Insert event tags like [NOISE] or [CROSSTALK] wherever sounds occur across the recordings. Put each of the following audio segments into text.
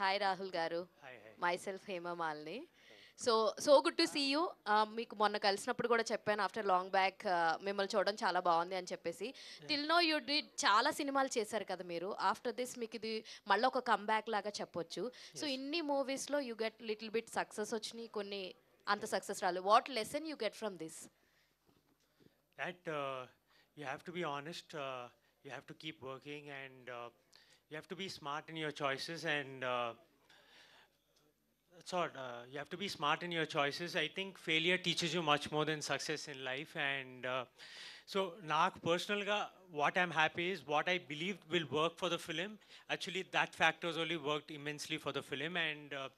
Hi Rahul garu my self Hemamalini so so good to see you మీకు మొన్న కలిసినప్పుడు కూడా చెప్పాను ఆఫ్టర్ లాంగ్ బ్యాక్ మిమ్మల్ని చూడడం చాలా బాగుంది అని చెప్పేసి టిల్ నో యూ డి చాలా సినిమాలు చేశారు కదా మీరు ఆఫ్టర్ దిస్ మీకు ఇది మళ్ళీ ఒక కమ్బ్యాక్ లాగా చెప్పొచ్చు సో ఇన్ని మూవీస్లో you get little bit success వచ్చినాయి కొన్ని అంత సక్సెస్ రాలేదు what lesson you get from this that you have to be honest you have to keep working and you have to be smart in your choices and uh, sort uh, you have to be smart in your choices i think failure teaches you much more than success in life and uh, so నాకు పర్సనల్గా what I'm happy is what I believe will work for the film actually that factors only worked immensely for the film. And uh,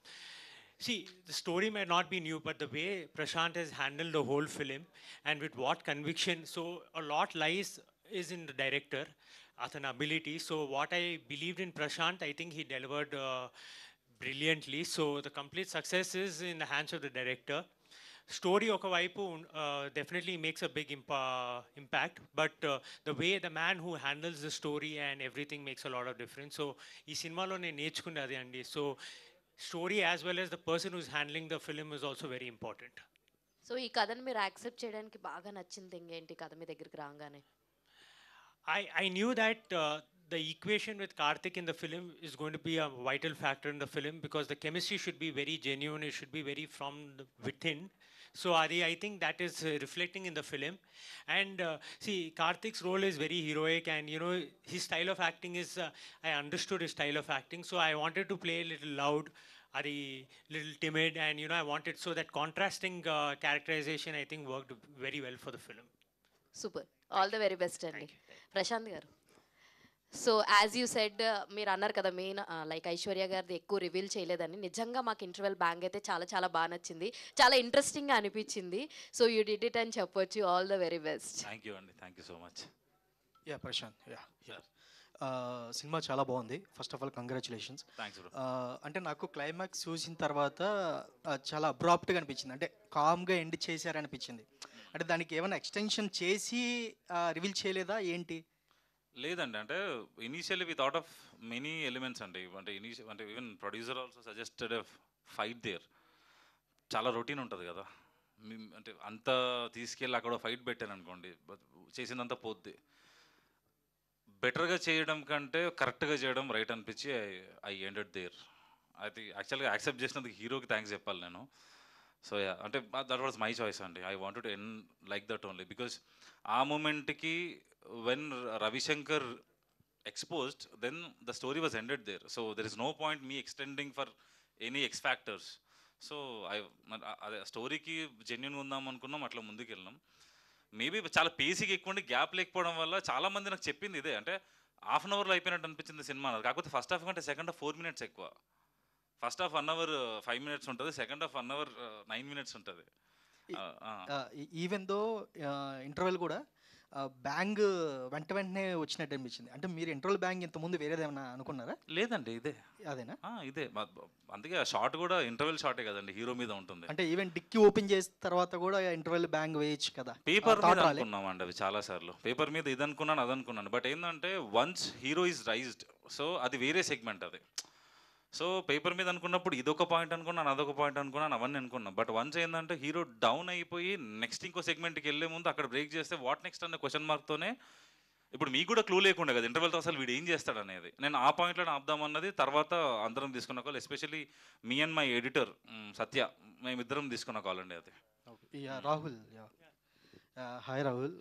See, the story may not be new, but the way Prashant has handled the whole film and with what conviction, so a lot lies is in director director, Athana ability. So what I believed in Prashant, I think he delivered uh, brilliantly. So the complete success is in the hands of story ఒకవైపు definitely makes a big ఇంపా impact but the way the man who handles the story and everything makes a lot of difference so ఈ సినిమాలో నేను నేర్చుకుంది అదే అండి so story as well as the person who's handling the film is also very important so ఈ కథను మీరు accept చేయడానికి బాగా నచ్చింది ఏంటి కథ మీ దగ్గరికి రాగానే I, I knew that uh, the equation with Karthik in the film is going to be a vital factor in the film because the chemistry should be very genuine. It should be very from within. So Adi, I think that is uh, reflecting in the film. And uh, see, Karthik's role is very heroic, and you know his style of acting is. Uh, I understood his style of acting, so I wanted to play a little loud, Adi, little timid, and you know I wanted so that contrasting uh, characterization I think worked very well for the film. Super all the very best అండి ప్రశాంత్ గారు so as you said మీరు అన్నారు కదా main like Aishwarya గారిది ఎక్కువ reveal చేయలేదని నిజంగా మాకు ఇంటర్వెల్ బ్యాంగ్ అయితే చాలా చాలా బాగా నచ్చింది చాలా ఇంట్రెస్టింగ్గా అనిపించింది సో యూ డిడ్ ఇట్ అని చెప్పొచ్చు all the very best thank you అండి thank you so much yeah Prashanth yeah సినిమా చాలా బాగుంది ఫస్ట్ ఆఫ్ ఆల్ కంగ్రాచులేషన్స్ అంటే నాకు క్లైమాక్స్ చూసిన తర్వాత uh, చాలా అబ్రాప్ట్గా అనిపించింది అంటే కామ్గా ఎండ్ చేశారనిపించింది అంటే దానికి ఏమైనా ఎక్స్టెన్షన్ చేసి రివీల్ చేయలేదా ఏంటి లేదండి అంటే initially without of many elements అండి అంటే ఇనీషియల్ అంటే even producer also suggested fight there చాలా రొటీన్ ఉంటుంది కదా అంటే అంత తీసుకెళ్ళి అక్కడ ఫైట్ పెట్టాను అనుకోండి చేసినంత పోద్ది బెటర్గా చేయడం కంటే కరెక్ట్గా చేయడం రైట్ అనిపించి ఐ ఎండెడ్ దేర్ అది యాక్చువల్గా యాక్సెప్ట్ చేసినందుకు హీరోకి థ్యాంక్స్ చెప్పాలి నేను సో యా అంటే దట్ వాజ్ మై చాయిస్ అండి I want to end like that only because ఆ మూమెంట్కి when Ravishankar exposed then the story was ended there so there is no point me extending for any X factors so I అదే స్టోరీకి genuine ఉందాం అనుకున్నాం అట్లా ముందుకు వెళ్ళినాం మేబీ చాలా పేసీకి ఎక్కువ గ్యాప్ లేకపోవడం వల్ల చాలామంది నాకు చెప్పింది ఇదే అంటే హాఫ్ అన్ అవర్లో అయిపోయినట్టు అనిపించింది సినిమా కాకపోతే ఫస్ట్ హాఫ్ కంటే సెకండ్ హాఫ్ ఫోర్ మినిట్స్ ఎక్కువ first half one hour five minutes ఉంటుంది second half one hour nine minutes ఉంటుంది ఈవెన్ దో ఇంటర్వెల్ కూడా బ్యాంగ్ వెంట వెంటనే వచ్చినట్టు అనిపించింది అంటే మీరు ఇంటర్వల్ బ్యాంగ్ ఇంత ముందు వేరేదేమన్నా అనుకున్నారా లేదండి ఇదే అదేనా ఇదే అందుకే షార్ట్ కూడా ఇంటర్వెల్ షార్ట్ కదండి హీరో మీద ఉంటుంది అంటే ఈవెన్ డిక్కి ఓపెన్ చేసిన తర్వాత కూడా ఇంటర్వెల్ బ్యాంగ్ వేయచ్చు కదా పేపర్ మీద అనుకున్నామండి అవి చాలా సార్లు పేపర్ మీద ఇది అనుకున్నాను అది అనుకున్నాను బట్ ఏంటంటే once hero is raised so అది వేరే సెగ్మెంట్ అది సో పేపర్ మీద అనుకున్నప్పుడు ఇదొక పాయింట్ అనుకున్నాను అదొక పాయింట్ అనుకున్నాను అవన్నీ అనుకున్నాను బట్ వన్స్ ఏంటంటే హీరో డౌన్ అయిపోయి నెక్స్ట్ ఇంకో సెగ్మెంట్కి వెళ్ళే ముందు అక్కడ బ్రేక్ చేస్తే వాట్ నెక్స్ట్ అనే క్వశ్చన్ మార్క్తోనే ఇప్పుడు మీకు కూడా క్లూ లేకుండా కదా ఇంటర్వెల్తో అసలు వీడు ఏం చేస్తాడు అనేది నేను ఆ పాయింట్లో ఆపుదామన్నది తర్వాత అందరం తీసుకున్న call especially me and my editor Satya మేమిద్దరం తీసుకున్న కాల్ అండి అది Rahul hi Rahul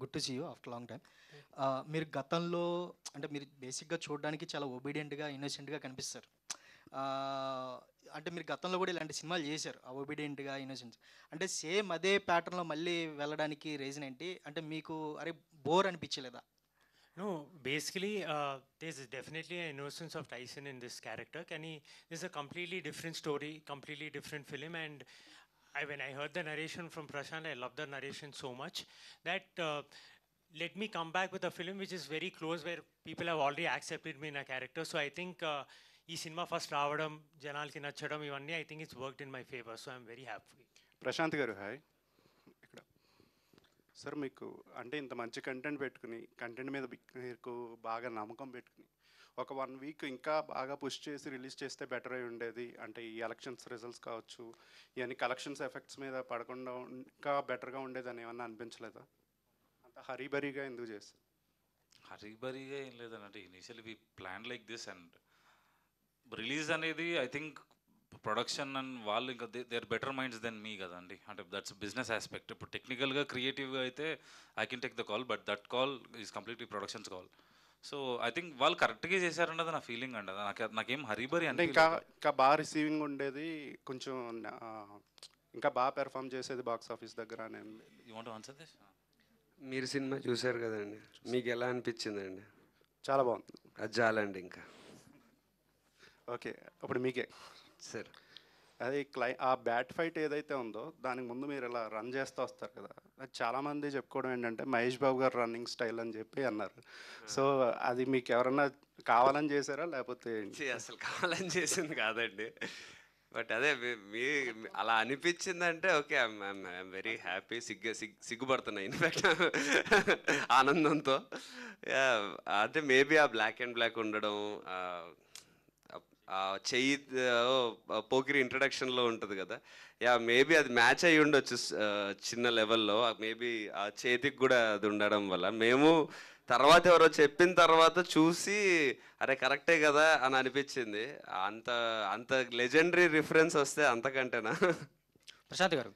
good to see you after long time మీరు గతంలో అంటే మీరు బేసిక్గా చూడడానికి చాలా ఒబీడియంట్గా ఇన్నోసెంట్గా కనిపిస్తారు అంటే మీరు గతంలో కూడా ఇలాంటి సినిమాలు చేశారు ఒబీడియంట్గా ఇన్నోసెన్స్ అంటే సేమ్ అదే ప్యాటర్న్లో మళ్ళీ వెళ్ళడానికి రీజన్ ఏంటి అంటే మీకు అరే బోర్ అనిపించలేదా no basically this is definitely innocence of Tyson in this character కానీ this a completely different story completely different film and I when I heard the narration from Prashanth I love the narration so much that let me come back with the film which is very close where people have already accepted me నా character so I think ఈ సినిమా first రావడం జనాలకి నచ్చడం ఇవన్నీ I think it's worked in my favour so I'm very happy Prashanth garu hi ఇక్కడ sir మీకు అంటే ఇంత మంచి కంటెంట్ పెట్టుకుని కంటెంట్ మీద మీకు బాగా నమ్మకం పెట్టుకుని ఒక వన్ వీక్ ఇంకా బాగా పుష్ చేసి రిలీజ్ చేస్తే బెటర్ అయి ఉండేది అంటే ఈ ఎలక్షన్స్ రిజల్ట్స్ కావచ్చు ఇవన్నీ కలెక్షన్స్ ఎఫెక్ట్స్ మీద పడకుండా ఇంకా బెటర్గా ఉండేదని ఏమన్నా అనిపించలేదా అంత హరీబరీగా ఎందుకు చేస్తారు హరీబరీగా ఏం లేదనంటే initial we plan like this and release అనేది ఐ థింక్ ప్రొడక్షన్ అండ్ వాళ్ళు ఇంకా they are better minds then me కదండి అంటే దట్స్ బిజినెస్ ఆస్పెక్ట్ ఇప్పుడు టెక్నికల్గా క్రియేటివ్గా అయితే I can take the call but that call is completely productions call so I think వాళ్ళు కరెక్ట్గా చేశారన్నది నా ఫీలింగ్ అండి నాకు నాకేం హరీబరి అంటే ఇంకా ఇంకా బాగా రిసీవింగ్ ఉండేది కొంచెం ఇంకా బాగా పెర్ఫామ్ చేసేది బాక్స్ ఆఫీస్ దగ్గర నేను యూ వాంట్ ఆన్సర్ దిస్ మీరు సినిమా చూశారు కదండి మీకు ఎలా అనిపించిందండి చాలా బాగుంది అది చాలండి ఇంకా ఓకే అప్పుడు మీకే సార్ అది క్లై ఆ బ్యాట్ ఫైట్ ఏదైతే ఉందో దానికి ముందు మీరు ఇలా రన్ చేస్తూ వస్తారు కదా చాలామంది చెప్పుకోవడం ఏంటంటే మహేష్ బాబు గారు రన్నింగ్ స్టైల్ అని చెప్పి అన్నారు సో అది మీకు ఎవరన్నా కావాలని చేశారా లేకపోతే అసలు కావాలని చేసింది కాదండి బట్ అదే మీ అలా అనిపించిందంటే ఓకే ఐమ్ వెరీ హ్యాపీ సిగ్గు సిగ్గు సిగ్గుపడుతున్నా ఇన్ఫ్యాక్ట్ ఆనందంతో అంటే మేబీ ఆ బ్లాక్ అండ్ బ్లాక్ ఉండడం చెయ్యి పోకిరి ఇంట్రడక్షన్లో ఉంటుంది కదా యా మేబీ అది మ్యాచ్ అయ్యి ఉండొచ్చు చిన్న లెవెల్లో మేబీ ఆ చేతికి కూడా అది ఉండడం వల్ల మేము తర్వాత ఎవరో చెప్పిన తర్వాత చూసి అరే కరెక్టే కదా అని అనిపించింది అంత అంత లెజెండరీ రిఫరెన్స్ వస్తే అంతకంటేనా ప్రశాంత్ గారు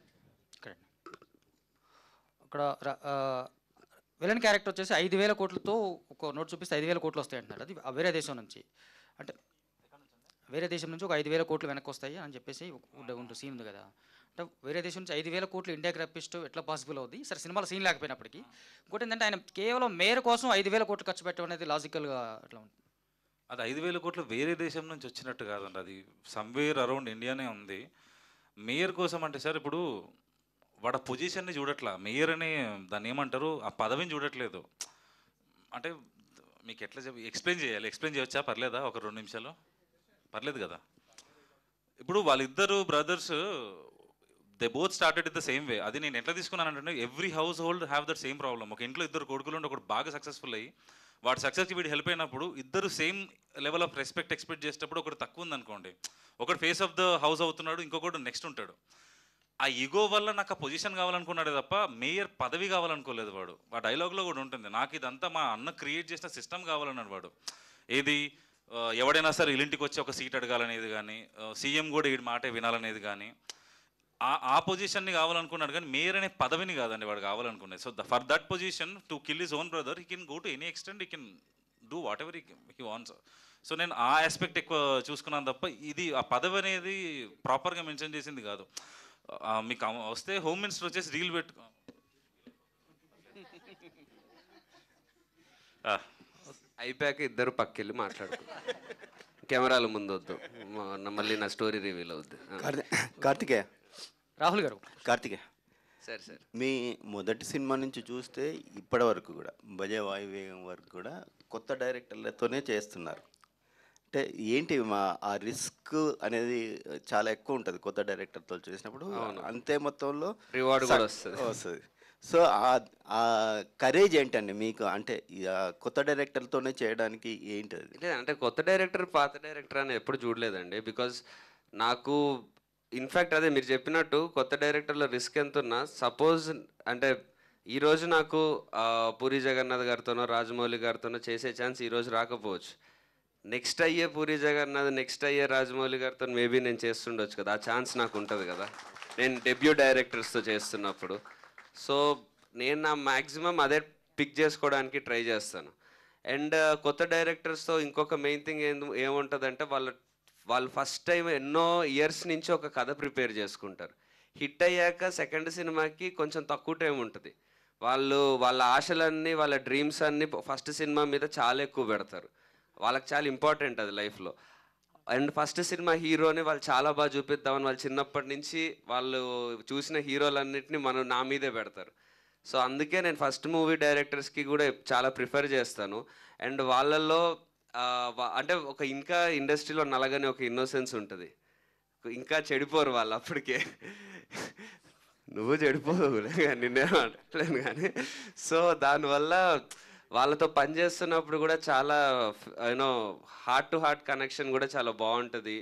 అక్కడ విలన్ క్యారెక్టర్ వచ్చేసి ఐదు వేల కోట్లతో ఒక నోట్ చూపిస్తే ఐదు వేల కోట్లు వస్తాయి అది వేరే దేశం నుంచి అంటే వేరే దేశం నుంచి ఒక ఐదు వేల కోట్లు వెనక్కి వస్తాయి అని చెప్పేసి ఉంటుంది సీన్ ఉంది కదా అంటే వేరే దేశం నుంచి ఐదు వేల కోట్లు ఇండియాకి రప్పిస్తూ ఎట్లా పాసిబుల్ అవుద్ది సరే సినిమాలో సీన్ లేకపోయినప్పటికీ ఇంకోటి ఏంటంటే ఆయన కేవలం మేర కోసం ఐదు వేల కోట్లు ఖర్చు పెట్టడం అనేది లాజికల్గా అట్లా ఉంటుంది అది ఐదు వేల కోట్లు వేరే దేశం నుంచి వచ్చినట్టు కాదండి అది సమ్వేర్ అరౌండ్ ఇండియానే ఉంది మేయర్ కోసం అంటే సార్ ఇప్పుడు వాడ పొజిషన్ని చూడట్లా మేయర్ అనే దాన్ని ఏమంటారు ఆ పదవిని చూడట్లేదు అంటే మీకు ఎట్లా ఎక్స్ప్లెయిన్ చేయాలి ఎక్స్ప్లెయిన్ చేయవచ్చా పర్లేదా ఒక రెండు నిమిషాలు పర్లేదు కదా ఇప్పుడు వాళ్ళిద్దరు brothers they both started it the same way అది నేను ఎట్లా తీసుకున్నాను అంటే every household have that same problem ఒక ఇంట్లో ఇద్దరు కొడుకులు ఉండి ఒకటి బాగా సక్సెస్ఫుల్ అయ్యి వాడు సక్సెస్ వీడి హెల్ప్ అయినప్పుడు ఇద్దరు same level of respect expect చేసేటప్పుడు ఒకటి తక్కువ ఉందనుకోండి ఒకటి ఫేస్ ఆఫ్ ద హౌస్ అవుతున్నాడు ఇంకొకటి నెక్స్ట్ ఉంటాడు ఆ ఈగో వల్ల నాకు ఆ పొజిషన్ కావాలనుకున్నాడే తప్ప మేయర్ పదవి కావాలనుకోలేదు వాడు ఆ డైలాగ్లో కూడా ఉంటుంది నాకు ఇదంతా మా అన్న క్రియేట్ చేసిన సిస్టమ్ కావాలన్నాడు వాడు ఏది ఎవడైనా సరే వీళ్ళింటికి వచ్చి ఒక సీట్ అడగాలనేది కానీ సీఎం కూడా వీడి మాటే వినాలనేది కానీ ఆ ఆ పొజిషన్ని కావాలనుకున్నాడు కానీ మేయర్ అనే పదవిని కాదండి వాడు కావాలనుకున్నది so for that position to kill is own brother he can go to any extent he can do whatever he wants so నేను ఆ ఆస్పెక్ట్ ఎక్కువ చూసుకున్నాను తప్ప ఇది ఆ పదవి అనేది ప్రాపర్గా మెన్షన్ చేసింది కాదు మీకు వస్తే హోమ్ మినిస్టర్ వచ్చేసి రీల్ పెట్టుకో [LAUGHS] అయిపోయాక ఇద్దరు పక్కెళ్ళి మాట్లాడుకున్నారు కెమెరాల ముందు వద్దు మళ్ళీ నా స్టోరీ రివీల్ అవుద్ది కార్తికేయ రాహుల్ గారు కార్తికేయ సరే సార్ మీ మొదటి సినిమా నుంచి చూస్తే ఇప్పటి వరకు కూడా భజ వాయువేగం వరకు కూడా కొత్త డైరెక్టర్లతోనే చేస్తున్నారు అంటే ఏంటి మా ఆ రిస్క్ అనేది చాలా ఎక్కువ ఉంటుంది కొత్త డైరెక్టర్తో చేసినప్పుడు అంతే మొత్తంలో రివార్డ్ కూడా వస్తుంది వస్తుంది సో ఆ కరేజ్ ఏంటండి మీకు అంటే కొత్త డైరెక్టర్తోనే చేయడానికి ఏంటి లేదు అంటే కొత్త డైరెక్టర్ పాత డైరెక్టర్ అని ఎప్పుడు చూడలేదండి బికాజ్ నాకు ఇన్ఫ్యాక్ట్ అదే మీరు చెప్పినట్టు కొత్త డైరెక్టర్లో రిస్క్ ఎంత ఉన్నా సపోజ్ అంటే ఈరోజు నాకు పూరి జగన్నాథ్ గారితోనో రాజమౌళి గారితోనో చేసే ఛాన్స్ ఈరోజు రాకపోవచ్చు నెక్స్ట్ అయ్యే పూరి జగన్నాథ్ నెక్స్ట్ అయ్యే రాజమౌళి గారితో మేబీ నేను చేస్తుండొచ్చు కదా ఆ ఛాన్స్ నాకు ఉంటుంది కదా నేను డెబ్యూ డైరెక్టర్స్తో చేస్తున్నప్పుడు సో నేను నా మ్యాక్సిమం అదే పిక్ చేసుకోవడానికి ట్రై చేస్తాను అండ్ కొత్త డైరెక్టర్స్తో ఇంకొక మెయిన్ థింగ్ ఏం ఏముంటుందంటే వాళ్ళు వాళ్ళు ఫస్ట్ టైం ఎన్నో ఇయర్స్ నుంచి ఒక కథ ప్రిపేర్ చేసుకుంటారు హిట్ అయ్యాక సెకండ్ సినిమాకి కొంచెం తక్కువ టైం ఉంటుంది వాళ్ళు వాళ్ళ ఆశలన్నీ వాళ్ళ డ్రీమ్స్ అన్నీ ఫస్ట్ సినిమా మీద చాలా ఎక్కువ పెడతారు వాళ్ళకి చాలా ఇంపార్టెంట్ అది లైఫ్లో అండ్ ఫస్ట్ సినిమా హీరోని వాళ్ళు చాలా బాగా చూపిద్దామని వాళ్ళు చిన్నప్పటి నుంచి వాళ్ళు చూసిన హీరోలన్నింటినీ మనం నా మీదే పెడతారు సో అందుకే నేను ఫస్ట్ మూవీ డైరెక్టర్స్కి కూడా చాలా ప్రిఫర్ చేస్తాను అండ్ వాళ్ళల్లో అంటే ఒక ఇంకా ఇండస్ట్రీలో నలగని ఒక ఇన్నోసెన్స్ ఉంటుంది ఇంకా చెడిపోరు వాళ్ళు అప్పటికే నువ్వు చెడిపోదు నిన్నే అంటలేను కానీ సో దానివల్ల వాళ్ళతో పని చేస్తున్నప్పుడు కూడా చాలా you know heart to heart connection కూడా చాలా బాగుంటుంది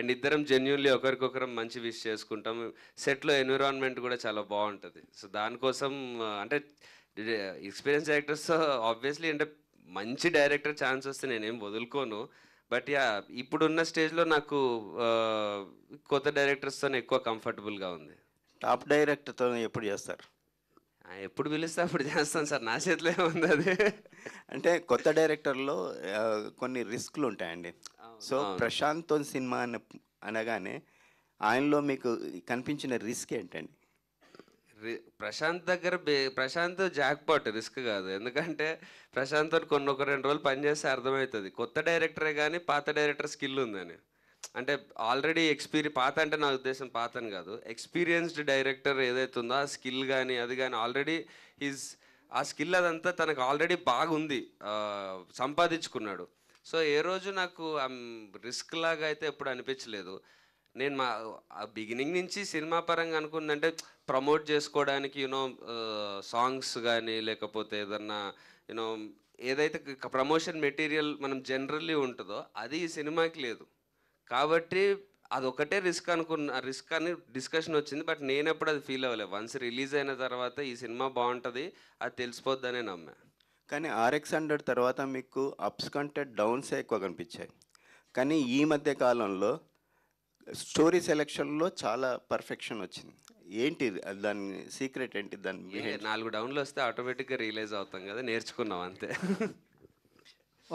అండ్ ఇద్దరం జెన్యున్లీ ఒకరికొకరం మంచి విష్ చేసుకుంటాం సెట్లో ఎన్విరాన్మెంట్ కూడా చాలా బాగుంటుంది సో దానికోసం అంటే ఎక్స్పీరియన్స్ డైరెక్టర్స్ ఆబ్వియస్లీ అంటే మంచి డైరెక్టర్ ఛాన్స్ వస్తే నేనేం వదులుకోను బట్ యా ఇప్పుడున్న స్టేజ్లో నాకు కొత్త డైరెక్టర్స్తో ఎక్కువ కంఫర్టబుల్గా ఉంది టాప్ డైరెక్టర్తో ఎప్పుడు చేస్తారు ఎప్పుడు పిలిస్తే అప్పుడు చేస్తాను సార్ నా చేతిలో ఏముంది అది అంటే కొత్త డైరెక్టర్లో కొన్ని రిస్క్లు ఉంటాయండి సో ప్రశాంత్ సినిమా అని అనగానే ఆయనలో మీకు కనిపించిన రిస్క్ ఏంటండి ప్రశాంత్ దగ్గర ప్రశాంత్ జాక్పాట్ రిస్క్ కాదు ఎందుకంటే ప్రశాంత్ కొన్ని ఒక రెండు రోజులు పనిచేస్తే అర్థమవుతుంది కొత్త డైరెక్టరే కానీ పాత డైరెక్టర్ స్కిల్ ఉందని అంటే ఆల్రెడీ ఎక్స్పీరి పాత అంటే నా ఉద్దేశం పాత అని కాదు ఎక్స్పీరియన్స్డ్ డైరెక్టర్ ఏదైతే ఉందో ఆ స్కిల్ కానీ అది కానీ ఆల్రెడీ హీజ్ ఆ స్కిల్ అదంతా తనకు ఆల్రెడీ బాగుంది సంపాదించుకున్నాడు సో ఏ రోజు నాకు రిస్క్ లాగా అయితే ఎప్పుడు అనిపించలేదు నేను మా ఆ బిగినింగ్ నుంచి సినిమా పరంగా అనుకుందంటే ప్రమోట్ చేసుకోవడానికి యూనో సాంగ్స్ కానీ లేకపోతే ఏదన్నా యూనో ఏదైతే ప్రమోషన్ మెటీరియల్ మనం జనరల్లీ ఉంటుందో అది ఈ సినిమాకి లేదు కాబట్టి అదొకటే రిస్క్ అనుకున్న రిస్క్ అని డిస్కషన్ వచ్చింది బట్ నేను ఎప్పుడు అది ఫీల్ అవ్వలేదు వన్స్ రిలీజ్ అయిన తర్వాత ఈ సినిమా బాగుంటుంది అది తెలిసిపోద్దనే నమ్మా కానీ ఆర్ఎక్స్ హండ్రెడ్ తర్వాత మీకు అప్స్ కంటే డౌన్సే ఎక్కువ కనిపించాయి కానీ ఈ మధ్య కాలంలో స్టోరీ సెలెక్షన్లో చాలా పర్ఫెక్షన్ వచ్చింది ఏంటి దాని సీక్రెట్ ఏంటి దాని నాలుగు డౌన్లు వస్తే ఆటోమేటిక్గా రియలైజ్ అవుతాం కదా నేర్చుకున్నాం అంతే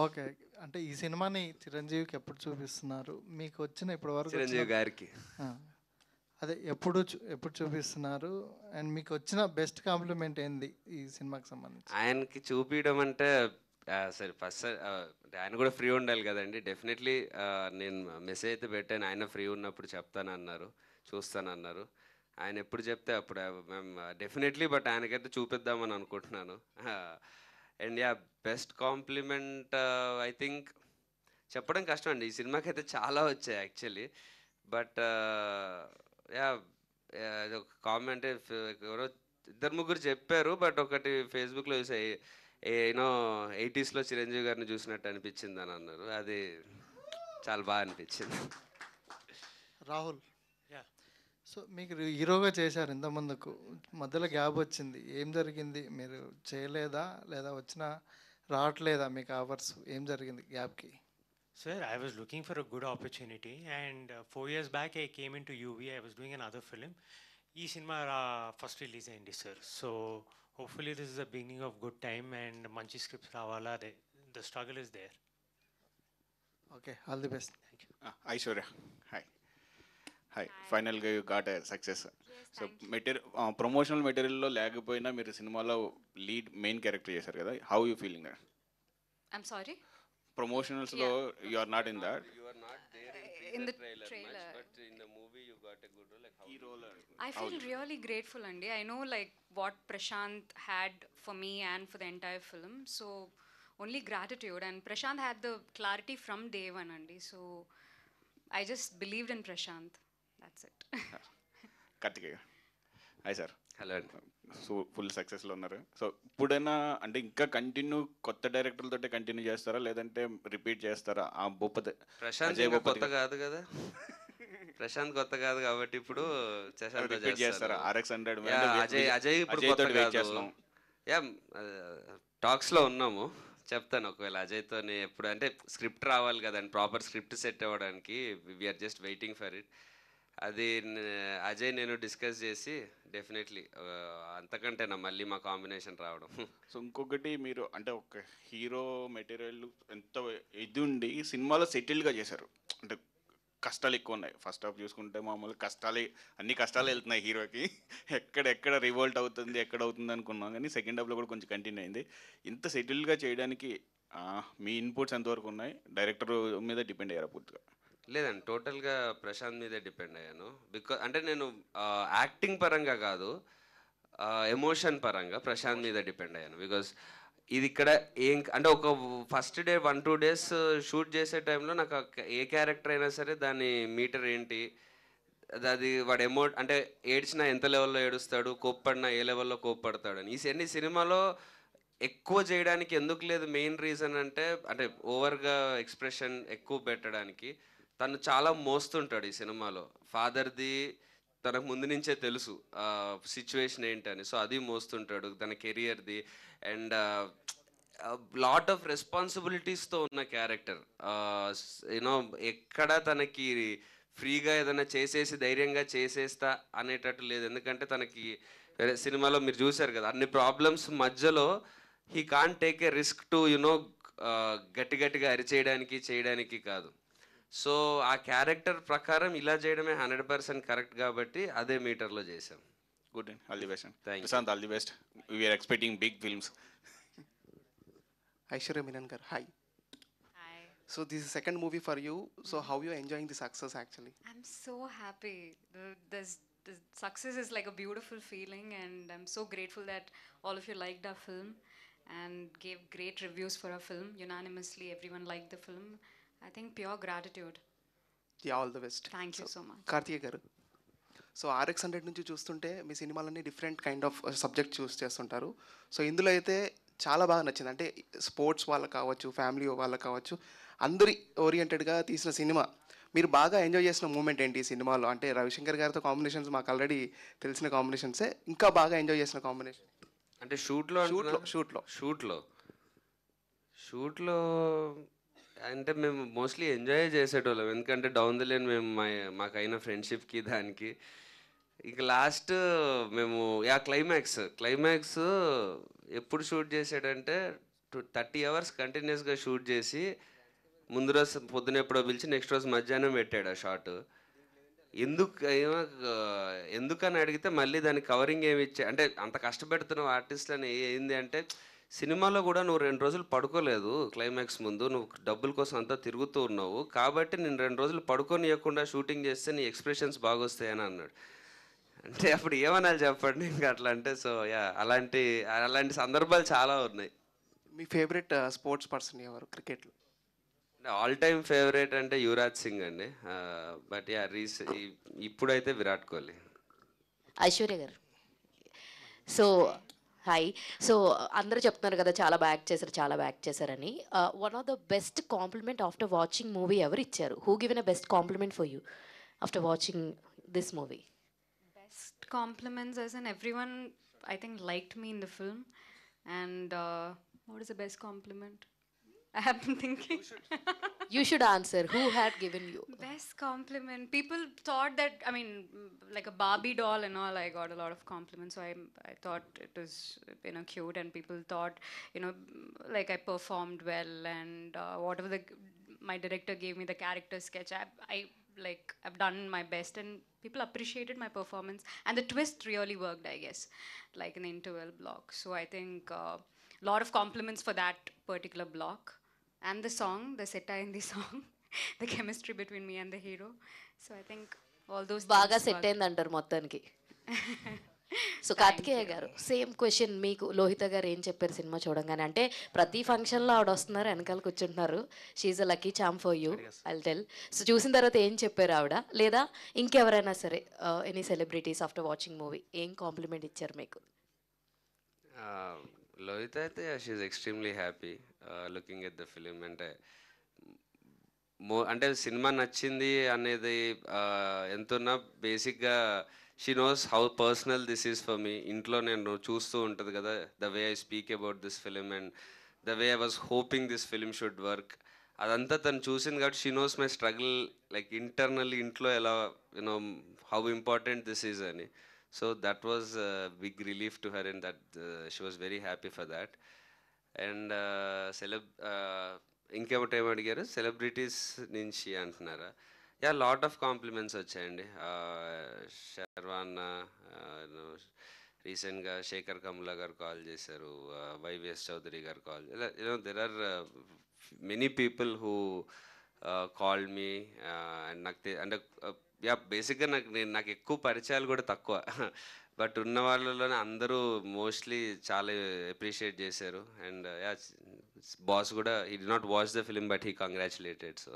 ఓకే అంటే ఈ సినిమాని చిరంజీవికి ఎప్పుడు చూపిస్తున్నారు మీకు వచ్చిన ఇప్పటి వరకు చిరంజీవి గారికి అదే ఎప్పుడు ఎప్పుడు చూపిస్తున్నారు అండ్ మీకు వచ్చిన బెస్ట్ కాంప్లిమెంట్ ఏంది ఈ సినిమాకి సంబంధించి ఆయనకి చూపించడం అంటే సరే ఫస్ట్ ఆయన కూడా ఫ్రీ ఉండాలి కదండి డెఫినెట్లీ నేను మెసేజ్ అయితే పెట్టాను ఆయన ఫ్రీ ఉన్నప్పుడు చెప్తానన్నారు చూస్తానన్నారు ఆయన ఎప్పుడు చెప్తే అప్పుడు మేము డెఫినెట్లీ బట్ ఆయనకైతే చూపిద్దామని అనుకుంటున్నాను and yeah best compliment I think చెప్పడం కష్టం అండి ఈ సినిమాకి అయితే చాలా వచ్చాయి యాక్చువల్లీ బట్ యా ఒక కామెంట్ ఎవరో ఇద్దరు ముగ్గురు చెప్పారు బట్ ఒకటి ఫేస్బుక్లో చూసే ఏనో ఎయిటీస్లో చిరంజీవి గారిని చూసినట్టు అనిపించింది అని అన్నారు అది చాలా బాగా అనిపించింది రాహుల్ సో మీకు హీరోగా చేశారు ముందుకు మధ్యలో గ్యాప్ వచ్చింది ఏం జరిగింది మీరు చేయలేదా లేదా వచ్చిన రావట్లేదా మీకు అవర్స్ ఏం జరిగింది గ్యాప్కి sir I was looking for a good opportunity and four years back I came into UV I was doing another film ఈ సినిమా ఫస్ట్ రిలీజ్ అయింది sir so hopefully this is the beginning of good time and మంచి scripts రావాలా అదే the struggle is there okay all the best thank you Aishwarya hi hi ఫైనల్గా you got success so material promotional మెటీరియల్లో లేకపోయినా మీరు సినిమాలో lead main character చేశారు కదా how you feeling I'm sorry ప్రమోషనల్స్లో you are not in that in the trailer I feel really grateful అండి I know like what Prashanth had for me and for the entire film so only gratitude and Prashanth had the clarity from day one అండి so I just believed in Prashanth that's it Kartikeya hi sir hello so full సక్సెస్లో ఉన్నారు so ఇప్పుడైనా అంటే ఇంకా continue కొత్త డైరెక్టర్లతో continue చేస్తారా లేదంటే repeat చేస్తారా ఆ బొప్పతి ప్రశాంత్ కొత్త కాదు కదా ప్రశాంత్ కొత్త కాదు కాబట్టి ఇప్పుడు చేస్తారా ఆర్ఎక్స్ హండ్రెడ్ అజయ్ అజయ్ ఇప్పుడు కొత్త యా టాక్స్లో ఉన్నాము చెప్తాను ఒకవేళ అజయ్తోనే ఎప్పుడు అంటే స్క్రిప్ట్ రావాలి కదండి ప్రాపర్ స్క్రిప్ట్ సెట్ అవ్వడానికి we're just waiting for it అది అజయ్ నేను డిస్కస్ చేసి డెఫినెట్లీ అంతకంటే నా మళ్ళీ మా కాంబినేషన్ రావడం సో ఇంకొకటి మీరు అంటే ఒక హీరో మెటీరియల్ ఎంత ఇది ఉండి సినిమాలో సెటిల్గా చేశారు అంటే కష్టాలు ఎక్కువ ఉన్నాయి ఫస్ట్ హాఫ్ చూసుకుంటే మామూలు కష్టాలే అన్ని కష్టాలు వెళ్తున్నాయి హీరోకి ఎక్కడ ఎక్కడ రివోల్ట్ అవుతుంది ఎక్కడ అవుతుంది అనుకున్నాం కానీ సెకండ్ హాఫ్లో కూడా కొంచెం కంటిన్యూ అయింది ఇంత సెటిల్గా చేయడానికి మీ ఇన్పుట్స్ ఎంతవరకు ఉన్నాయి డైరెక్టర్ మీద డిపెండ్ అయ్యారా పూర్తిగా లేదండి టోటల్గా ప్రశాంత్ మీదే డిపెండ్ అయ్యాను బికాజ్ అంటే నేను యాక్టింగ్ పరంగా కాదు ఎమోషన్ పరంగా ప్రశాంత్ మీద డిపెండ్ అయ్యాను బికాస్ ఇది ఇక్కడ ఏం అంటే ఒక first day one two days shoot చేసే టైంలో నాకు ఏ క్యారెక్టర్ అయినా సరే దాని మీటర్ ఏంటి అది వాడు ఎమో అంటే ఏడ్చినా ఎంత లెవెల్లో ఏడుస్తాడు కోప్పడినా ఏ లెవెల్లో కోప్పడతాడు అని ఈ సినిమాలో ఎక్కువ చేయడానికి ఎందుకు లేదు మెయిన్ రీజన్ అంటే అంటే ఓవర్గా ఎక్స్ప్రెషన్ ఎక్కువ పెట్టడానికి తను చాలా మోస్తుంటాడు ఈ సినిమాలో ఫాదర్ది తనకు ముందు నుంచే తెలుసు సిచ్యువేషన్ ఏంటని సో అది మోస్తుంటాడు తన కెరియర్ది అండ్ లాట్ ఆఫ్ రెస్పాన్సిబిలిటీస్తో ఉన్న క్యారెక్టర్ యూనో ఎక్కడ తనకి ఫ్రీగా ఏదైనా చేసేసి ధైర్యంగా చేసేస్తా అనేటట్టు లేదు ఎందుకంటే తనకి సినిమాలో మీరు చూశారు కదా అన్ని ప్రాబ్లమ్స్ మధ్యలో he can take a risk to you know గట్టి గట్టిగా అరిచేయడానికి చేయడానికి కాదు సో ఆ క్యారెక్టర్ ప్రకారం ఇలా చేయడమే హండ్రెడ్ పర్సెంట్ కరెక్ట్ కాబట్టి అదే మీటర్లో చేసాం good and all the best thank Prashanth all the best we're expecting big films Aishwarya Menon garu hi So this is second movie for you. So how you enjoying the success actually? I'm so happy. The, this, the success is like a beautiful feeling, and I'm so grateful that all of you liked our film and gave great reviews for our film unanimously. Everyone liked the film. I think pure gratitude all the best thank you so much Karthika garu so RX hundred నుంచి చూస్తుంటే మీ సినిమాలన్నీ different kind of subject choose చేస్తుంటారు so ఇందులో అయితే చాలా బాగా నచ్చింది అంటే స్పోర్ట్స్ వాళ్ళకి కావచ్చు ఫ్యామిలీ వాళ్ళకి కావచ్చు అందరి ఓరియంటెడ్గా తీసిన సినిమా మీరు బాగా ఎంజాయ్ చేసిన మూమెంట్ ఏంటి ఈ సినిమాలో అంటే రవిశంకర్ గారితో కాంబినేషన్స్ మాకు ఆల్రెడీ తెలిసిన కాంబినేషన్సే ఇంకా బాగా ఎంజాయ్ చేసిన కాంబినేషన్ అంటే షూట్లో షూట్లో షూట్లో షూట్లో షూట్లో అంటే మేము మోస్ట్లీ ఎంజాయ్ చేసేటోళ్ళం ఎందుకంటే డౌన్ ద లైన్ మేము మా మాకైన ఫ్రెండ్షిప్కి దానికి ఇక లాస్ట్ మేము యా క్లైమాక్స్ క్లైమాక్స్ ఎప్పుడు షూట్ చేసాడంటే థర్టీ అవర్స్ కంటిన్యూస్గా షూట్ చేసి ముందు రోజు పొద్దున ఎప్పుడో పిలిచి నెక్స్ట్ రోజు మధ్యాహ్నం పెట్టాడు ఆ షాట్ ఎందుకు ఎందుకని అడిగితే మళ్ళీ దాని కవరింగ్ ఏమి ఇచ్చా అంటే అంత కష్టపెడుతున్న ఆర్టిస్ట్లని ఏంది అంటే సినిమాలో కూడా నువ్వు రెండు రోజులు పడుకోలేదు క్లైమాక్స్ ముందు నువ్వు డబ్బుల కోసం అంతా తిరుగుతూ ఉన్నావు కాబట్టి నేను రెండు రోజులు పడుకోనియకుండా షూటింగ్ చేస్తే నీ ఎక్స్ప్రెషన్స్ బాగొస్తాయని అన్నాడు అంటే అప్పుడు ఏమనాలి చెప్పండి ఇంకా అట్లా అంటే సో యా అలాంటి అలాంటి సందర్భాలు చాలా ఉన్నాయి మీ ఫేవరెట్ స్పోర్ట్స్ పర్సన్ ఎవరు క్రికెట్లో ఆల్ టైమ్ ఫేవరెట్ అంటే యువరాజ్ సింగ్ అండి బట్ యా రీస్ ఇప్పుడైతే విరాట్ కోహ్లీ ఐశ్వర్య గారు సో హాయ్ సో అందరూ చెప్తున్నారు కదా చాలా బ్యాక్ చేశారు చాలా బ్యాక్ చేశారని one of the best compliment after watching movie ఎవరు ఇచ్చారు who given a best compliment for you after watching this movie best compliments yes and everyone I think like me in the film and what is the best compliment I have been thinking. You should, [LAUGHS] you should answer. Who had given you? Best compliment. People thought that, I mean, like a Barbie doll and all, I got a lot of compliments. So I, I thought it was, you know, cute. And people thought, you know, like I performed well. And uh, whatever the, my director gave me the character sketch, I, I like I've done my best and people appreciated my performance and the twist really worked I guess like an interval block so I think a uh, lot of compliments for that particular block and the song, the set in the song, [LAUGHS] the chemistry between me and the hero. So I think all those. బాగా set అయింది అంటారు మొత్తానికి [LAUGHS] so Karthikeya గారు same question మీకు లోహిత గారు ఏం చెప్పారు cinema చూడంగానే అంటే ప్రతి ఫంక్షన్లో ఆవిడ వస్తున్నారు వెనకాల కూర్చుంటున్నారు she's a lucky charm for you I tell so చూసిన తర్వాత ఏం చెప్పారు ఆవిడ లేదా ఇంకెవరైనా సరే any celebrities after watching movie ఏం కాంప్లిమెంట్ ఇచ్చారు మీకు లోహిత అయితే she's extremely happy looking at the film అంటే మో అంటే సినిమా నచ్చింది అనేది uh, ఎంతున్నా బేసిక్గా she knows how personal this is for me ఇంట్లో నేను చూస్తూ ఉంటుంది కదా the way I speak about this film and the way I was hoping this film should work అదంతా తను చూసింది కాబట్టి she knows my struggle like internal ఇంట్లో ఎలా you know how important this is అని So that was a big relief to her, and that uh, she was very happy for that. And celeb ఇంకేమిటి ఏమి అడిగారు సెలబ్రిటీస్ నుంచి అంటున్నారా yeah lot of compliments వచ్చాయండి శర్వాన్ రీసెంట్గా శేఖర్ కమ్లా గారు కాల్ చేశారు YVS uh, Chowdary garu call you know there are many people who call me and నాకు అంటే uh, యా బేసిక్గా నాకు నేను నాకు ఎక్కువ పరిచయాలు కూడా తక్కువ బట్ ఉన్న వాళ్ళలోనే అందరూ మోస్ట్లీ చాలా అప్రిషియేట్ చేశారు అండ్ యా బాస్ కూడా he did not watch the film but he congratulated so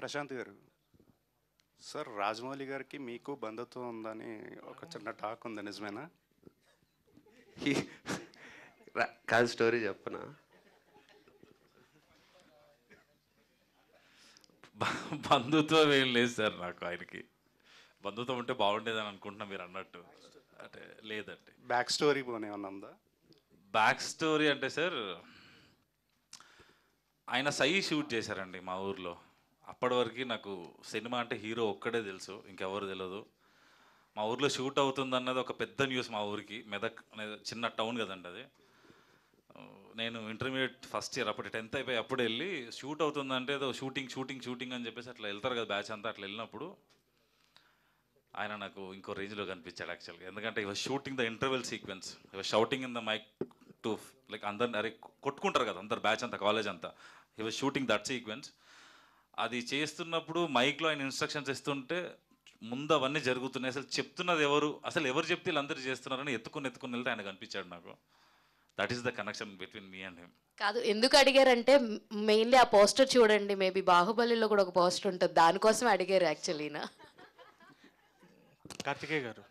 Prashanth garu sir Rajamouli గారికి మీకు బంధుత్వం ఉందని ఒక చిన్న టాక్ ఉంది నిజమేనా [LAUGHS] కాదు స్టోరీ చెప్పనా బంధుత్వం ఏం లేదు సార్ నాకు ఆయనకి బంధుత్వం ఉంటే బాగుండేదని అనుకుంటున్నా మీరు అన్నట్టు అంటే లేదండి బ్యాక్ స్టోరీ పోనీ ఉందా బ్యాక్ స్టోరీ అంటే సార్ ఆయన సై షూట్ చేశారండి మా ఊర్లో అప్పటి వరకు నాకు సినిమా అంటే హీరో ఒక్కడే తెలుసు ఇంకెవరు తెలియదు మా ఊర్లో షూట్ అవుతుంది అన్నది ఒక పెద్ద న్యూస్ మా ఊరికి మెదక్ అనేది చిన్న టౌన్ కదండి అది నేను ఇంటర్మీడియట్ ఫస్ట్ ఇయర్ అప్పుడు టెన్త్ అయిపోయి అప్పుడు వెళ్ళి షూట్ అవుతుందంటే ఏదో షూటింగ్ షూటింగ్ షూటింగ్ అని చెప్పేసి అట్లా వెళ్తారు కదా బ్యాచ్ అంతా అట్లా వెళ్ళినప్పుడు ఆయన నాకు ఇంకో రేంజ్లో కనిపించాడు యాక్చువల్గా ఎందుకంటే ఇవ షూటింగ్ ద ఇంటర్వెల్ సీక్వెన్స్ ఇవ shouting in the mic to like అందరిని అరే కొట్టుకుంటారు కదా అందరు బ్యాచ్ అంతా కాలేజ్ అంతా ఇవ షూటింగ్ దట్ సీక్వెన్స్ అది చేస్తున్నప్పుడు మైక్లో ఆయన ఇన్స్ట్రక్షన్స్ ఇస్తుంటే ముందు అవన్నీ జరుగుతున్నాయి అసలు చెప్తున్నది ఎవరు అసలు ఎవరు చెప్తే వీళ్ళందరూ చేస్తున్నారని ఎత్తుకుని ఎత్తుకుని వెళ్తే ఆయన కనిపించాడు నాకు that is the connection between me and him కాదు ఎందుకు అడిగారంటే మెయిన్లీ ఆ పోస్టర్ చూడండి మేబీ బాహుబలిలో కూడా ఒక పోస్టర్ ఉంటుంది దానికోసం అడిగారు యాక్చువల్లీనా కార్తికే గారు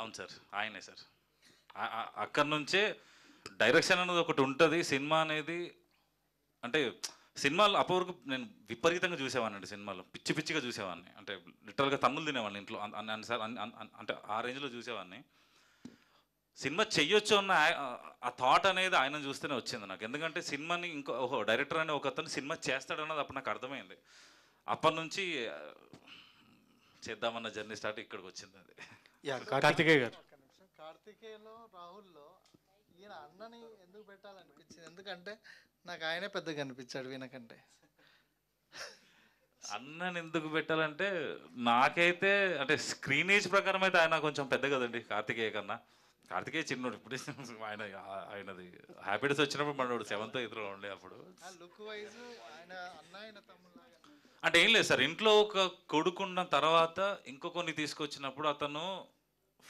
అవును సార్ ఆయనే సార్ అక్కడ నుంచే డైరెక్షన్ అనేది ఒకటి ఉంటుంది సినిమా అనేది అంటే సినిమాలు అప్పటివరకు నేను విపరీతంగా చూసేవాడిని సినిమాలు పిచ్చి పిచ్చిగా చూసేవాడిని అంటే లిటరల్గా తమ్ములు తినేవాడిని ఇంట్లో అంటే ఆ రేంజ్లో చూసేవాడిని సినిమా చెయ్యొచ్చు అన్న ఆ థాట్ అనేది ఆయన చూస్తేనే వచ్చింది నాకు ఎందుకంటే సినిమాని ఇంకో ఓహో డైరెక్టర్ అనే ఒక అతను సినిమా అన్నది అప్పుడు నాకు అర్థమైంది అప్పటి నుంచి చేద్దామన్న జర్నీ స్టార్ట్ ఇక్కడికి వచ్చింది అది [LAUGHS] కార్తికేయ గారు కార్తికేయలో రాహుల్లో ఈయన అన్నని ఎందుకు పెట్టాలనిపించింది ఎందుకంటే నాకు ఆయనే పెద్దగా అనిపించాడు వీనకంటే అన్నని ఎందుకు పెట్టాలంటే నాకైతే అంటే స్క్రీన్ ఏజ్ ప్రకారం అయితే ఆయన కొంచెం పెద్ద కదండి కార్తికేయ కన్నా కార్తికేయ చిన్నోడు ఇప్పుడు ఆయన ఆయనది హ్యాపీనెస్ వచ్చినప్పుడు మనోడు సెవెంత్ ఎదురులో ఉండే అప్పుడు అంటే ఏం లేదు సార్ ఇంట్లో ఒక కొడుకున్న తర్వాత ఇంకొకరిని తీసుకొచ్చినప్పుడు అతను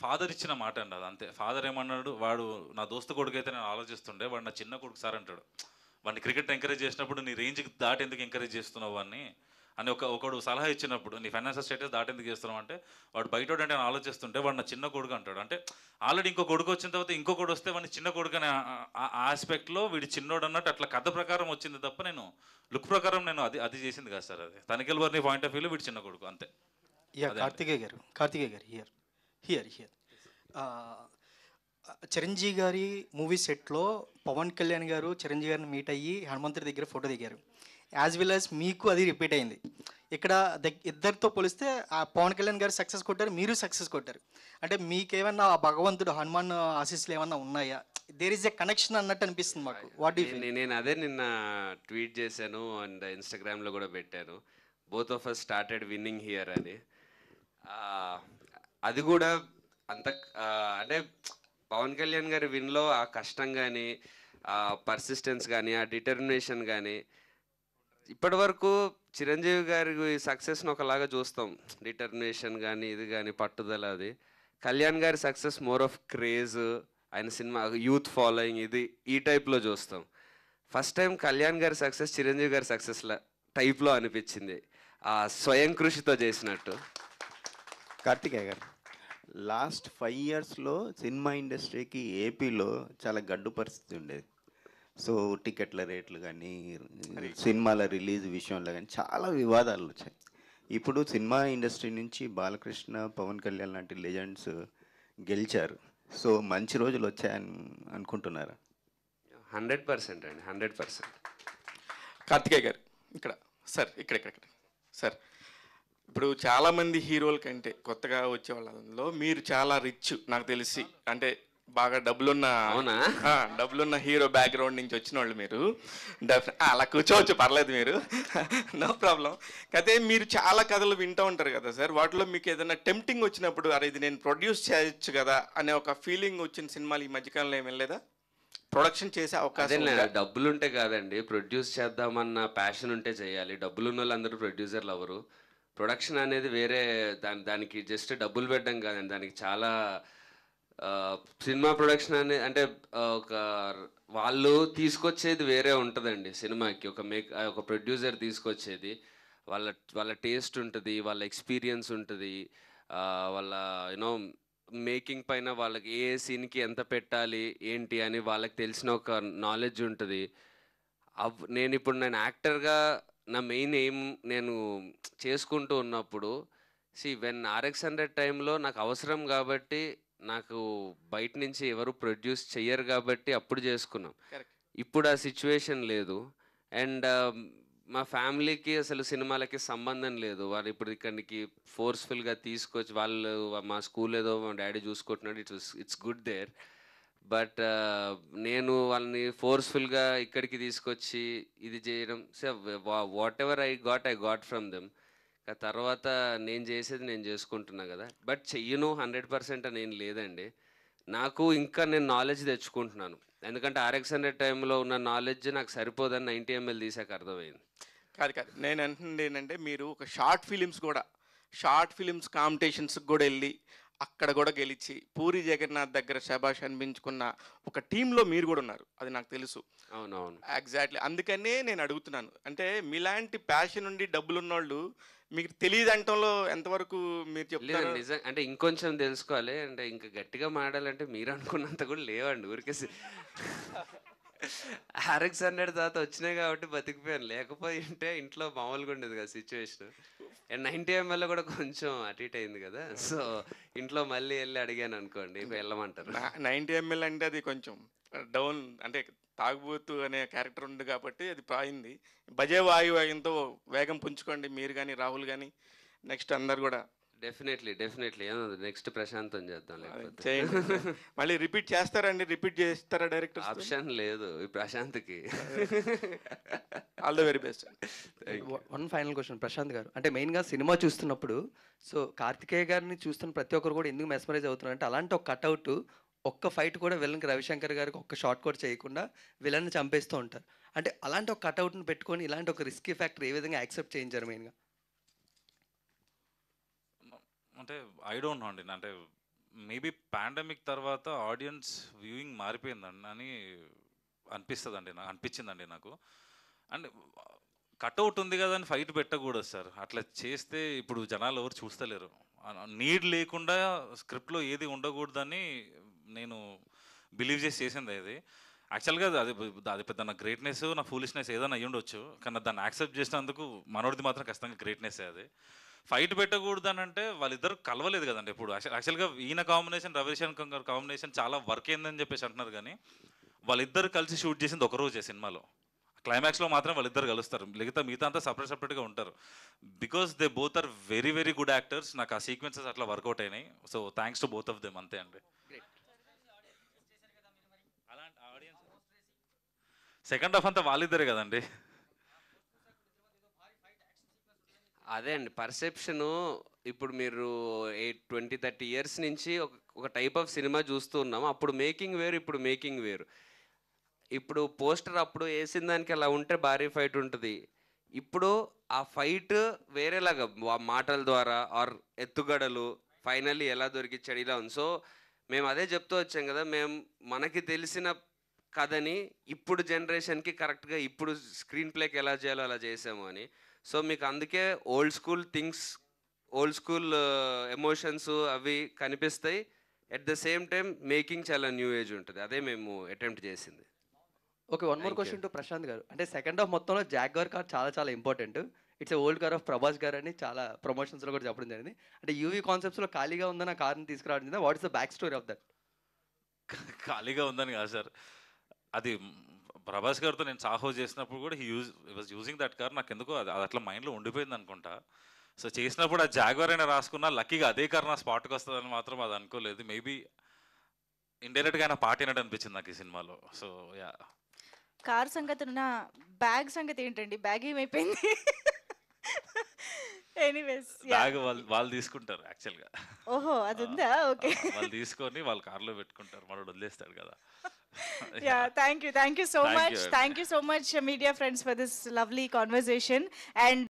ఫాదర్ ఇచ్చిన మాట అండి అది అంతే ఫాదర్ ఏమన్నాడు వాడు నా దోస్తు కొడుకు అయితే నేను ఆలోచిస్తుండే వాడు నా చిన్న కొడుకు సార్ అంటాడు వాడిని క్రికెట్ ఎంకరేజ్ చేసినప్పుడు నీ రేంజ్కి దాటి ఎందుకు ఎంకరేజ్ చేస్తున్నావు అని అని ఒక ఒకడు సలహా ఇచ్చినప్పుడు నీ ఫైనాన్షియల్ స్టేటస్ దాటేందుకు చేస్తున్నావు అంటే వాడు బయట అంటే ఆలోచిస్తుంటే వాడు నా చిన్న కొడుకు అంటాడు అంటే ఆల్రెడీ ఇంకో కొడుకు వచ్చిన తర్వాత ఇంకొకడు వస్తే వాడిని చిన్న కొడుకు అనే ఆస్పెక్ట్లో వీడు చిన్నోడు అన్నట్టు అట్లా కథ ప్రకారం వచ్చింది తప్ప నేను లుక్ ప్రకారం నేను అది అది చేసింది కాదు సార్ అది తనకెళ్ళి వారిని పాయింట్ ఆఫ్ వ్యూలో వీడి చిన్న కొడుకు అంతే కార్తికే గారు కార్తికే గారు హియర్ హియర్ హియర్ చిరంజీవి గారి మూవీ సెట్లో పవన్ కళ్యాణ్ గారు చిరంజీవి గారిని మీట్ అయ్యి హనుమంతుడి దగ్గర ఫోటో దిగారు యాజ్ వెల్ యాజ్ మీకు అది రిపీట్ అయింది ఇక్కడ ఇద్దరితో పోలిస్తే ఆ పవన్ కళ్యాణ్ గారు సక్సెస్ కొట్టారు మీరు సక్సెస్ కొట్టారు అంటే మీకేమన్నా ఆ భగవంతుడు హనుమాన్ ఆశీస్సులు ఏమన్నా ఉన్నాయా దేర్ ఇస్ ఎ కనెక్షన్ అన్నట్టు అనిపిస్తుంది మాకు వాట్ నేను అదే నిన్న ట్వీట్ చేశాను అండ్ ఇన్స్టాగ్రామ్లో కూడా పెట్టాను both of us started winning here అని అది కూడా అంత అంటే పవన్ కళ్యాణ్ గారి విన్లో ఆ కష్టం కానీ ఆ పర్సిస్టెన్స్ కానీ ఆ డిటర్మినేషన్ కానీ ఇప్పటి వరకు చిరంజీవి గారి సక్సెస్ని ఒకలాగా చూస్తాం డిటర్మినేషన్ కానీ ఇది కానీ పట్టుదల అది కళ్యాణ్ గారి సక్సెస్ మోర్ ఆఫ్ క్రేజ్ ఆయన సినిమా యూత్ ఫాలోయింగ్ ఇది ఈ టైప్లో చూస్తాం ఫస్ట్ టైం కళ్యాణ్ గారి సక్సెస్ చిరంజీవి గారి సక్సెస్లా టైప్లో అనిపించింది ఆ స్వయం కృషితో చేసినట్టు కార్తికేయ గారు లాస్ట్ ఫైవ్ ఇయర్స్లో సినిమా ఇండస్ట్రీకి ఏపీలో చాలా గడ్డు పరిస్థితి ఉండేది సో టికెట్ల రేట్లు కానీ సినిమాల రిలీజ్ విషయంలో కానీ చాలా వివాదాలు వచ్చాయి ఇప్పుడు సినిమా ఇండస్ట్రీ నుంచి బాలకృష్ణ పవన్ కళ్యాణ్ లాంటి లెజెండ్స్ గెలిచారు సో మంచి రోజులు వచ్చాయని అనుకుంటున్నారా హండ్రెడ్ పర్సెంట్ అండి హండ్రెడ్ పర్సెంట్ కార్తికేయ గారు ఇక్కడ సార్ ఇక్కడ ఇక్కడ ఇక్కడ సార్ ఇప్పుడు చాలామంది హీరోల కంటే కొత్తగా వచ్చే వాళ్ళలో మీరు చాలా రిచ్ నాకు తెలిసి అంటే బాగా డబ్బులున్న అవునా డబ్బులున్న హీరో బ్యాక్గ్రౌండ్ నుంచి వచ్చిన వాళ్ళు మీరు అలా కూర్చోవచ్చు పర్లేదు మీరు నో ప్రాబ్లం అయితే మీరు చాలా కథలు వింటూ ఉంటారు కదా సార్ వాటిలో మీకు ఏదైనా టెంప్టింగ్ వచ్చినప్పుడు అరే ఇది నేను ప్రొడ్యూస్ చేయొచ్చు కదా అనే ఒక ఫీలింగ్ వచ్చిన సినిమాలు ఈ మధ్యకాలంలో ఏమి వెళ్ళలేదా ప్రొడక్షన్ చేసే అవకాశం డబ్బులు ఉంటే కాదండి ప్రొడ్యూస్ చేద్దామన్న ప్యాషన్ ఉంటే చేయాలి డబ్బులు ఉన్న వాళ్ళందరూ ప్రొడ్యూసర్లు ఎవరు ప్రొడక్షన్ అనేది వేరే దాని దానికి జస్ట్ డబ్బులు పెట్టడం కాదండి దానికి చాలా సినిమా ప్రొడక్షన్ అనే అంటే ఒక వాళ్ళు తీసుకొచ్చేది వేరే ఉంటుందండి సినిమాకి ఒక మేక్ ఒక ప్రొడ్యూసర్ తీసుకొచ్చేది వాళ్ళ వాళ్ళ టేస్ట్ ఉంటుంది వాళ్ళ ఎక్స్పీరియన్స్ ఉంటుంది వాళ్ళ యూనో మేకింగ్ పైన వాళ్ళకి ఏ సీన్కి ఎంత పెట్టాలి ఏంటి అని వాళ్ళకి తెలిసిన ఒక నాలెడ్జ్ ఉంటుంది అవ్ నేను ఇప్పుడు నేను యాక్టర్గా నా మెయిన్ ఎయిమ్ నేను చేసుకుంటూ ఉన్నప్పుడు సి వెన్ ఆర్ఎక్స్ హండ్రెడ్ టైంలో నాకు అవసరం కాబట్టి నాకు బయట నుంచి ఎవరు ప్రొడ్యూస్ చెయ్యరు కాబట్టి అప్పుడు చేసుకున్నాం ఇప్పుడు ఆ సిచ్యువేషన్ లేదు అండ్ um, మా ఫ్యామిలీకి అసలు సినిమాలకి సంబంధం లేదు వాళ్ళు ఇప్పుడు ఇక్కడికి ఫోర్స్ఫుల్గా తీసుకొచ్చి వాళ్ళు మా స్కూల్ ఏదో మా డాడీ చూసుకుంటున్నాడు it's it's good there but నేను వాళ్ళని ఫోర్స్ఫుల్గా ఇక్కడికి తీసుకొచ్చి ఇది చేయడం so whatever I got I got from them తర్వాత నేను చేసేది నేను చేసుకుంటున్నా కదా బట్ చెయ్యను హండ్రెడ్ పర్సెంట్ అని ఏం లేదండి నాకు ఇంకా నేను నాలెడ్జ్ తెచ్చుకుంటున్నాను ఎందుకంటే ఆర్ఎక్స్ హండ్రెడ్ టైంలో ఉన్న నాలెడ్జ్ నాకు సరిపోదని నైంటీ ఎంఎల్ తీసాక అర్థమైంది కాదు కాదు నేను అంటుంది ఏంటంటే మీరు ఒక షార్ట్ ఫిలిమ్స్ కూడా షార్ట్ ఫిలిమ్స్ కాంపిటీషన్స్కి కూడా వెళ్ళి అక్కడ కూడా గెలిచి పూరి జగన్నాథ్ దగ్గర శబాష్ అనిపించుకున్న ఒక టీంలో మీరు కూడా ఉన్నారు అది నాకు తెలుసు అవునవును ఎగ్జాక్ట్లీ అందుకనే నేను అడుగుతున్నాను అంటే మీలాంటి ప్యాషన్ ఉండి డబ్బులు ఉన్నోళ్ళు మీకు తెలియదు అంటంలో ఎంతవరకు మీరు చెప్తారు నిజం అంటే ఇంకొంచెం తెలుసుకోవాలి అంటే ఇంకా గట్టిగా మాడాలంటే మీరు అనుకున్నంత కూడా లేవండి ఊరికే ఆర్ఎక్స్ హండ్రెడ్ తర్వాత వచ్చినాయి కాబట్టి బతికిపోయాను లేకపోయి ఉంటే ఇంట్లో మామూలుగా ఉండేది కదా సిచ్యువేషన్ అండ్ నైన్టీ ఎంఎల్ కూడా కొంచెం అటు ఇటు అయింది కదా సో ఇంట్లో మళ్ళీ వెళ్ళి అడిగాను అనుకోండి వెళ్ళమంటారు నైన్టీ ఎంఎల్ అంటే అది కొంచెం డౌన్ అంటే తాగుబోతు అనే క్యారెక్టర్ ఉంది కాబట్టి అది పాయింది బజే వాయు వేగంతో వేగం పుంజుకోండి మీరు కానీ రాహుల్ కానీ నెక్స్ట్ అందరు కూడా డెఫినెట్లీ డెఫినెట్లీ ఏమన్నా నెక్స్ట్ ప్రశాంతం చేద్దాం లేకపోతే [LAUGHS] మళ్ళీ రిపీట్ చేస్తారండి రిపీట్ చేస్తారా డైరెక్ట్ ఆప్షన్ లేదు ఈ ప్రశాంత్కి all the very best one final question Prashanth garu అంటే మెయిన్గా సినిమా చూస్తున్నప్పుడు సో కార్తికేయ గారిని చూస్తున్న ప్రతి ఒక్కరు కూడా ఎందుకు మెస్మరైజ్ అవుతున్నారు అంటే అలాంటి ఒక కట్అవుట్ ఒక్క ఫైట్ కూడా విలన్కి రవిశంకర్ గారికి ఒక్క షార్ట్ కూడా చేయకుండా వీళ్ళని చంపేస్తూ ఉంటారు అంటే అలాంటి ఒక కట్అవుట్ని పెట్టుకొని ఇలాంటి ఒక రిస్కీ ఫ్యాక్టర్ ఏ విధంగా యాక్సెప్ట్ చేయించారు మెయిన్గా అంటే ఐ డోంట్ నో అండి అంటే మేబీ పాండమిక్ తర్వాత ఆడియన్స్ వ్యూయింగ్ మారిపోయిందండి అని అనిపిస్తుంది నాకు అనిపించిందండి నాకు అండ్ కట్అవుట్ ఉంది కదా అని ఫైట్ పెట్టకూడదు సార్ అట్లా చేస్తే ఇప్పుడు జనాలు ఎవరు చూస్తలేరు నీడ్ లేకుండా స్క్రిప్ట్లో ఏది ఉండకూడదని నేను బిలీవ్ చేసి చేసింది అది యాక్చువల్గా అది అది పెద్ద నా గ్రేట్నెస్ నా ఫూలిష్నెస్ ఏదైనా అయ్యి ఉండొచ్చు కానీ దాన్ని యాక్సెప్ట్ చేసినందుకు మనోడిది మాత్రం ఖచ్చితంగా గ్రేట్నెస్ అది ఫైట్ పెట్టకూడదు అని అంటే వాళ్ళిద్దరు కలవలేదు కదండి ఇప్పుడు యాక్చువల్గా ఈయన కాంబినేషన్ రవిశంకర్ కాంబినేషన్ చాలా వర్క్ అయిందని చెప్పేసి అంటున్నారు కానీ వాళ్ళిద్దరు కలిసి షూట్ చేసింది ఒక సినిమాలో క్లైమాక్స్లో మాత్రం వాళ్ళిద్దరు కలుస్తారు మిగతా మిగతా అంతా సపరేట్ సపరేట్గా ఉంటారు because they both are very very good actors నాకు ఆ సీక్వెన్సెస్ అట్లా వర్కౌట్ అయినాయి so thanks to both of them అంతే అండి సెకండ్ హాఫ్ అంతా వాళ్ళిద్దరే కదండి అదే అండి పర్సెప్షన్ ఇప్పుడు మీరు ఎయిట్ ట్వంటీ థర్టీ ఇయర్స్ నుంచి ఒక టైప్ ఆఫ్ సినిమా చూస్తూ ఉన్నాం అప్పుడు మేకింగ్ వేరు ఇప్పుడు మేకింగ్ వేరు ఇప్పుడు పోస్టర్ అప్పుడు వేసిన దానికి అలా ఉంటే భారీ ఫైట్ ఉంటుంది ఇప్పుడు ఆ ఫైట్ వేరేలాగా మాటల ద్వారా ఆర్ ఎత్తుగడలు ఫైనల్లీ ఎలా దొరికిచ్చాడు ఇలా ఉంది సో మేము అదే చెప్తూ వచ్చాం కదా మేము మనకి తెలిసిన కథని ఇప్పుడు జనరేషన్కి కరెక్ట్గా ఇప్పుడు స్క్రీన్ ప్లేకి ఎలా చేయాలో అలా చేసాము అని సో మీకు అందుకే old school things old school emotions అవి కనిపిస్తాయి at the same time making చాలా న్యూ ఏజ్ ఉంటుంది అదే మేము అటెంప్ట్ చేసింది okay one more question to Prashanth garu అంటే సెకండ్ హాఫ్ మొత్తంలో జాగ్వర్ కార్ చాలా చాలా important it's old car of Prabhas garu అని చాలా ప్రమోషన్స్లో కూడా చెప్పడం జరిగింది అంటే యూవీ కాన్సెప్ట్స్లో ఖాళీగా ఉందని ఆ కార్ని తీసుకురావడం what is the back story of that ఖాళీగా ఉందని కాదు సార్ అది ప్రభాస్ గారితో నేను సాహో చేసినప్పుడు కూడా he use was using that car నాకు ఎందుకో అది అట్లా మైండ్లో ఉండిపోయింది అనుకుంటా సో చేసినప్పుడు ఆ జాగ్వర్ అయినా రాసుకున్నా లక్కీగా అదే కార్ నా స్పాట్కి వస్తుందని మాత్రం అది అనుకోలేదు మేబీ ఇండైరెక్ట్గా ఆయన పాట వినట్టు అనిపించింది నాకు ఈ సినిమాలో సో యా కార్ సంగతి నా బ్యాగ్ సంగతి ఏంటండి బ్యాగ్ ఏమైపోయింది ఎనీవేస్ బ్యాగ్ వాళ్ళు వాళ్ళు తీసుకుంటారు యాక్చువల్గా ఓహో అది ఉందా ఓకే వాళ్ళు తీసుకొని వాళ్ళు కార్లో పెట్టుకుంటారు మనోడు వదిలేస్తాడు కదా [LAUGHS] yeah. yeah. thank you. Thank you so thank much. You. Thank you so much, media friends, for this lovely conversation. And